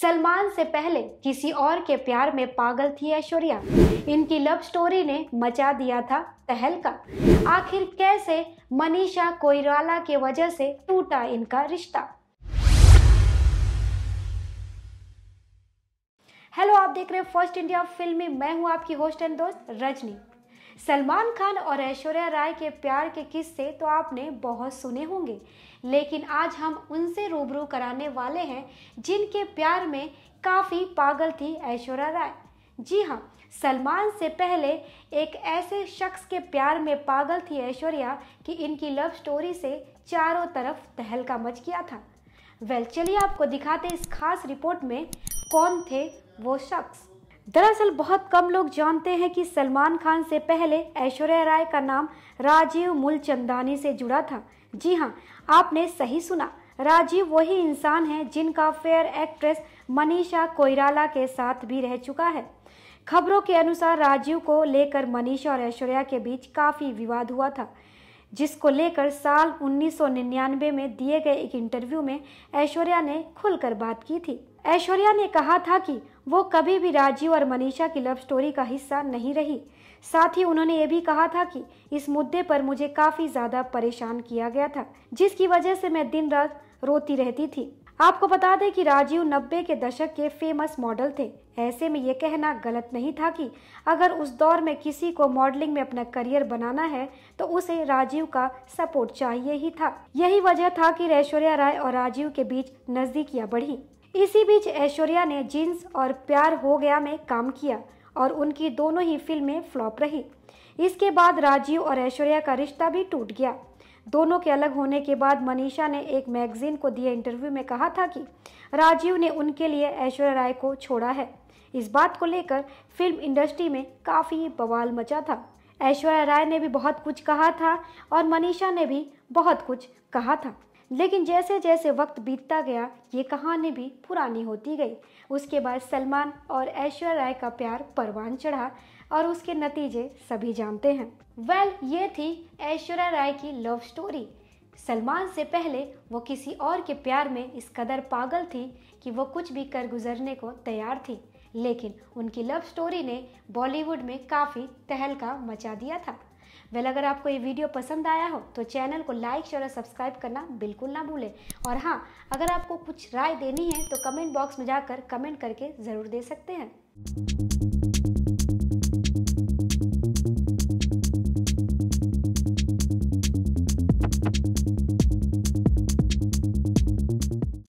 सलमान से पहले किसी और के प्यार में पागल थी ऐश्वर्या इनकी लव स्टोरी ने मचा दिया था तहलका आखिर कैसे मनीषा कोइराला के वजह से टूटा इनका रिश्ता हेलो आप देख रहे हैं फर्स्ट इंडिया फिल्मी मैं हूं आपकी होस्ट एंड दोस्त रजनी सलमान खान और ऐश्वर्या राय के प्यार के किस्से तो आपने बहुत सुने होंगे लेकिन आज हम उनसे रूबरू कराने वाले हैं जिनके प्यार में काफ़ी पागल थी ऐश्वर्या राय जी हाँ सलमान से पहले एक ऐसे शख्स के प्यार में पागल थी ऐश्वर्या कि इनकी लव स्टोरी से चारों तरफ तहलका मच गया था वेल चलिए आपको दिखाते इस खास रिपोर्ट में कौन थे वो शख्स दरअसल बहुत कम लोग जानते हैं कि सलमान खान से पहले ऐश्वर्या राय का नाम राजीव मूलचंदानी से जुड़ा था जी हाँ आपने सही सुना राजीव वही इंसान है जिनका फेयर एक्ट्रेस मनीषा कोयराला के साथ भी रह चुका है खबरों के अनुसार राजीव को लेकर मनीषा और ऐश्वर्या के बीच काफ़ी विवाद हुआ था जिसको लेकर साल 1999 में दिए गए एक इंटरव्यू में ऐश्वर्या ने खुलकर बात की थी ऐश्वर्या ने कहा था कि वो कभी भी राजीव और मनीषा की लव स्टोरी का हिस्सा नहीं रही साथ ही उन्होंने ये भी कहा था कि इस मुद्दे पर मुझे काफ़ी ज़्यादा परेशान किया गया था जिसकी वजह से मैं दिन रात रोती रहती थी आपको बता दें कि राजीव नब्बे के दशक के फेमस मॉडल थे ऐसे में ये कहना गलत नहीं था कि अगर उस दौर में किसी को मॉडलिंग में अपना करियर बनाना है तो उसे राजीव का सपोर्ट चाहिए ही था यही वजह था कि ऐश्वर्या राय और राजीव के बीच नजदीकियां बढ़ी इसी बीच ऐश्वर्या ने जीन्स और प्यार हो गया में काम किया और उनकी दोनों ही फिल्में फ्लॉप रही इसके बाद राजीव और ऐश्वर्या का रिश्ता भी टूट गया दोनों के अलग होने के बाद मनीषा ने एक मैगजीन को दिए इंटरव्यू में कहा था कि राजीव ने उनके लिए ऐश्वर्या राय को छोड़ा है इस बात को लेकर फिल्म इंडस्ट्री में काफ़ी बवाल मचा था ऐश्वर्या राय ने भी बहुत कुछ कहा था और मनीषा ने भी बहुत कुछ कहा था लेकिन जैसे जैसे वक्त बीतता गया ये कहानी भी पुरानी होती गई उसके बाद सलमान और ऐश्वर्या राय का प्यार परवान चढ़ा और उसके नतीजे सभी जानते हैं वेल well, ये थी ऐश्वर्या राय की लव स्टोरी सलमान से पहले वो किसी और के प्यार में इस कदर पागल थी कि वो कुछ भी कर गुजरने को तैयार थी लेकिन उनकी लव स्टोरी ने बॉलीवुड में काफ़ी तहलका मचा दिया था वेल अगर आपको ये वीडियो पसंद आया हो तो चैनल को लाइक शेयर और सब्सक्राइब करना बिल्कुल ना भूलें और हाँ अगर आपको कुछ राय देनी है तो कमेंट बॉक्स में जाकर कमेंट करके ज़रूर दे सकते हैं